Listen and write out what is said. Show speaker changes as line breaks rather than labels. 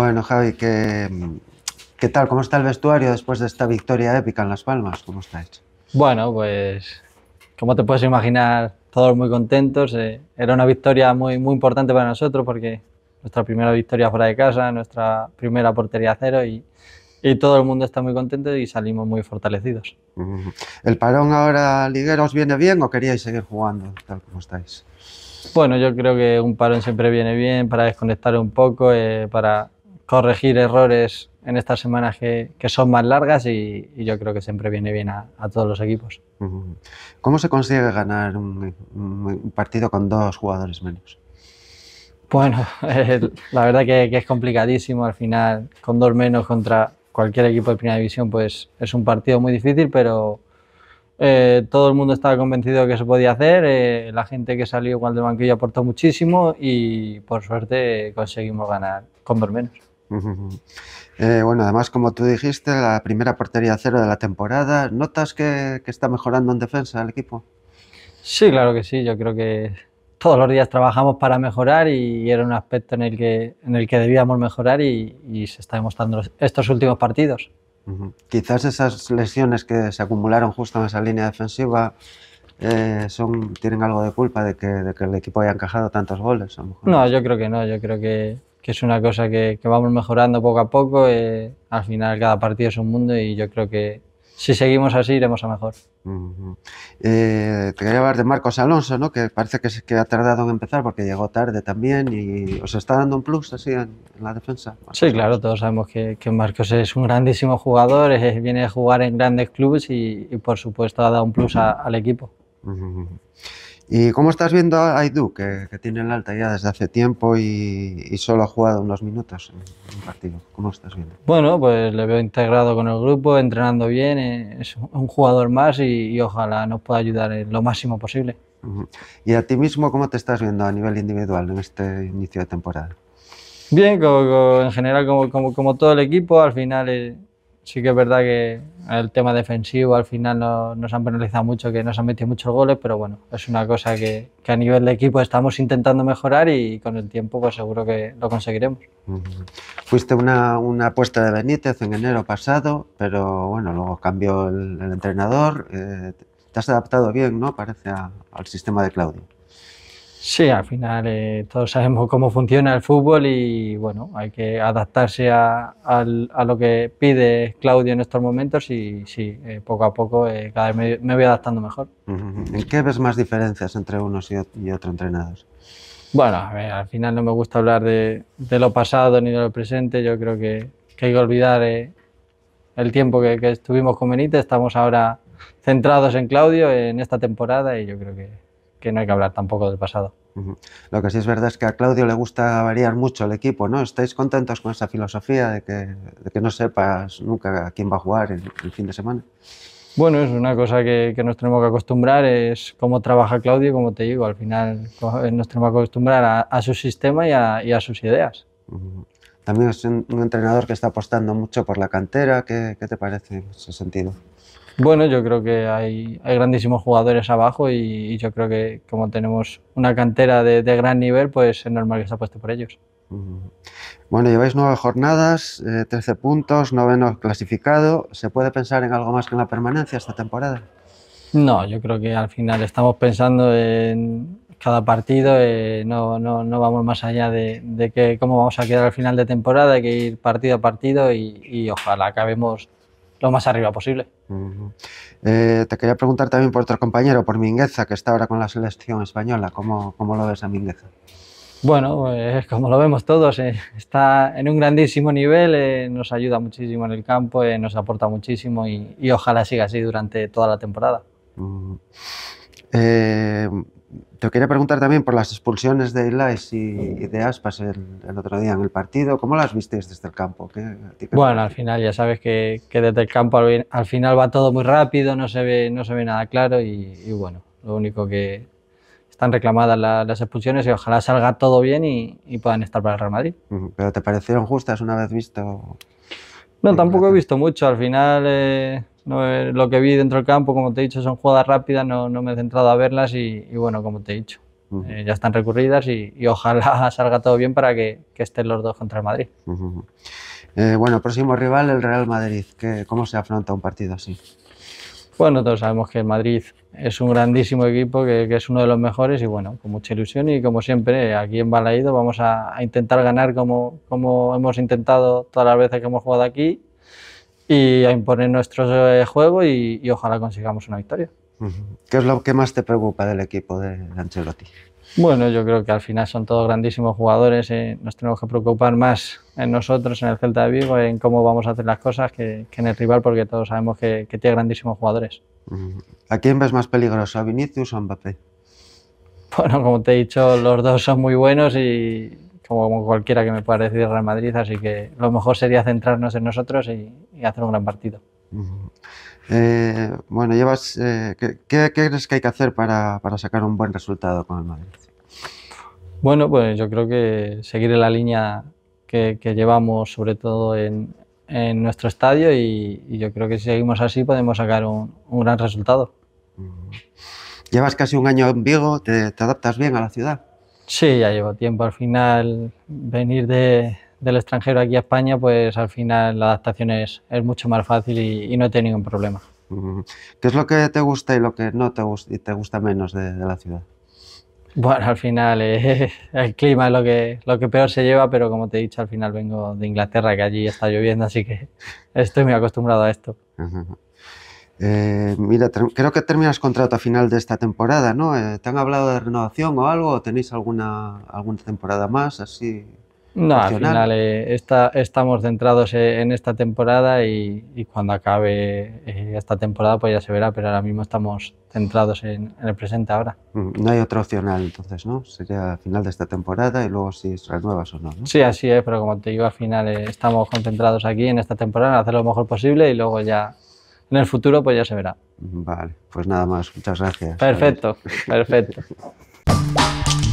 Bueno, Javi, ¿qué, ¿qué tal? ¿Cómo está el vestuario después de esta victoria épica
en Las Palmas? ¿Cómo estáis? Bueno, pues como te puedes imaginar, todos muy contentos. Eh, era una victoria muy, muy importante para nosotros porque nuestra primera victoria fuera de casa, nuestra primera portería cero y, y todo el mundo está muy contento y salimos muy fortalecidos.
¿El parón ahora liguero os viene bien o queríais seguir jugando tal como estáis?
Bueno, yo creo que un parón siempre viene bien para desconectar un poco, eh, para corregir errores en estas semanas que, que son más largas y, yo creo que siempre viene bien a, todos los equipos.
¿Cómo se consigue ganar un, partido con
dos jugadores
menos? Bueno,
eh, la verdad que, es complicadísimo. Al final, con dos menos contra cualquier equipo de primera división, pues es un partido muy difícil, pero eh, todo el mundo estaba convencido que se podía hacer. Eh, la gente que salió igual el banquillo aportó muchísimo y por suerte conseguimos ganar con dos menos.
Eh, bueno, además, como tú dijiste, la primera portería cero de la
temporada. ¿Notas que, está mejorando en defensa el equipo? Sí, claro que sí. Yo creo que todos los días trabajamos para mejorar y era un aspecto en el que, en el que debíamos mejorar y, se está demostrando estos últimos partidos.
Quizás esas lesiones que se acumularon justo en esa línea defensiva eh, son, tienen algo de culpa de que, el equipo haya encajado tantos goles.
No, yo creo que no. Yo creo que que es una cosa que, vamos mejorando poco a poco. Eh, al final cada partido es un mundo y yo creo que si seguimos así iremos a mejor.
Eh, te quería hablar de Marcos Alonso, ¿no? que parece que, ha tardado en empezar porque llegó tarde también y os está dando un plus así en, la
defensa. sí, claro, todos sabemos que, que, Marcos es un grandísimo jugador, viene a jugar en grandes clubes y, por supuesto ha dado un plus al equipo.
¿Y cómo estás viendo a Aidu, que, tiene el alta ya desde hace tiempo y, solo ha jugado unos minutos en un partido? ¿Cómo estás viendo?
Bueno, pues le veo integrado con el grupo, entrenando bien, eh, es un jugador más y, ojalá nos pueda ayudar lo máximo posible.
¿Y a ti mismo cómo te estás viendo a nivel individual en este inicio de temporada?
Bien, en general, como, todo el equipo, al final... Eh, sí que es verdad que el tema defensivo al final no, nos han penalizado mucho, que nos han metido muchos goles, pero bueno, es una cosa que, a nivel de equipo estamos intentando mejorar y con el tiempo pues seguro que lo conseguiremos.
Fuiste una, apuesta de Benítez en enero pasado, pero bueno, luego cambió el, entrenador. Eh, te has adaptado bien, ¿no? Parece al sistema de Claudio.
Sí, al final eh, todos sabemos cómo funciona el fútbol y bueno, hay que adaptarse a, lo que pide Claudio en estos momentos y sí, eh, poco a poco eh, me, voy adaptando mejor.
¿En qué ves más diferencias entre unos y, otros entrenados?
Bueno, al final no me gusta hablar de, lo pasado ni de lo presente, yo creo que, hay que olvidar el tiempo que, que, estuvimos con Benítez, estamos ahora centrados en Claudio en esta temporada y yo creo que que no hay que hablar tampoco del pasado.
Lo que sí es verdad es que a Claudio le gusta variar mucho el equipo, ¿no? ¿Estáis contentos con esa filosofía de que, de que no sepas nunca a quién va a jugar el, fin de semana?
Bueno, es una cosa que, nos tenemos que acostumbrar, es cómo trabaja Claudio, como te digo, al final eh, nos tenemos que acostumbrar a, su sistema y a, sus ideas.
También es un, entrenador que está apostando mucho por la cantera. ¿Qué, te parece en ese sentido?
Bueno, yo creo que hay, grandísimos jugadores abajo y, yo creo que como tenemos una cantera de, gran nivel, pues es normal que se apueste por ellos.
Bueno, lleváis nueve jornadas, 13 eh, puntos, noveno clasificado. ¿Se puede pensar en algo más
que en la permanencia esta temporada? No, yo creo que al final estamos pensando en, cada partido, eh, no, vamos más allá de, que cómo vamos a quedar al final de temporada, hay que ir partido a partido y, ojalá acabemos lo más arriba posible.
Eh, te quería preguntar también por otro compañero, por Mingueza, que está ahora con la selección española. ¿Cómo, cómo lo ves a Mingueza?
Bueno, es pues, como lo vemos todos, eh, está en un grandísimo nivel, nos ayuda muchísimo en el campo, nos aporta muchísimo y, ojalá siga así durante toda la temporada.
Te quería preguntar también por las expulsiones de Ilaes y, de Aspas el, otro día en el partido. ¿Cómo las visteis desde el campo?
bueno, al final ya sabes que, desde el campo al, final va todo muy rápido, no se ve, nada claro y, bueno, lo único que están reclamadas las expulsiones y ojalá salga todo bien y, puedan estar para el Real Madrid.
¿Pero te parecieron
justas una vez visto? No, tampoco he visto mucho. Al final... Eh, eh, lo que vi dentro del campo, como te he dicho, son jugadas rápidas, no, me he centrado a verlas y, bueno, como te he dicho, eh, ya están recurridas y, ojalá salga todo bien para que, estén los dos contra el Madrid.
Eh, bueno, próximo rival, el
Real Madrid. ¿Cómo se afronta un partido así? Bueno, todos sabemos que el Madrid es un grandísimo equipo, que, es uno de los mejores y bueno, con mucha ilusión y como siempre, aquí en Balaído vamos a, intentar ganar como hemos intentado todas las veces que hemos jugado aquí y a imponer nuestro eh, juego y, ojalá consigamos una victoria. ¿Qué es lo que más te preocupa del
equipo de
Ancelotti? Bueno, yo creo que al final son todos grandísimos jugadores. Eh, nos tenemos que preocupar más en nosotros, en el Celta de Vigo, en cómo vamos a hacer las cosas que, en el rival, porque todos sabemos que, que, tiene grandísimos jugadores. ¿A quién ves más peligroso, a Vinicius o a Mbappé? Bueno, como te he dicho, los dos son muy buenos y como cualquiera que me pueda decir Real Madrid, así que lo mejor sería centrarnos en nosotros y, hacer un gran partido.
Eh, bueno, llevas, eh, ¿qué, crees que hay que hacer para, sacar un buen resultado
con el Madrid? Bueno, pues yo creo que seguir la línea que, llevamos, sobre todo en, nuestro estadio, y, yo creo que si seguimos así podemos sacar un, gran resultado. Llevas casi un año en Vigo, te adaptas bien a la ciudad? Sí, ya llevo tiempo. Al final, venir de, del extranjero aquí a España, pues al final la adaptación es, mucho más fácil y, no he tenido ningún problema.
¿Qué es lo que te gusta y lo que no te, gusta, y te gusta menos de, la ciudad?
Bueno, al final eh, el clima es lo que, lo que peor se lleva, pero como te he dicho, al final vengo de Inglaterra, que allí está lloviendo, así que estoy muy acostumbrado a esto.
Eh, mira, creo que terminas contrato a final de esta temporada, ¿no? Eh, ¿Te han hablado de renovación o algo? ¿Tenéis alguna, alguna temporada más así? No, al final
eh, estamos centrados en esta temporada y, cuando acabe esta temporada pues ya se verá, pero ahora mismo estamos centrados en, el presente ahora.
Mm, no hay otra opcional entonces, ¿no? Sería final de esta temporada y luego si renuevas o no, no,
Sí, así es, pero como te digo, al final estamos concentrados aquí en esta temporada, en hacer lo mejor posible y luego ya en el futuro pues ya se verá.
Vale, pues nada más, muchas gracias. Perfecto,
perfecto.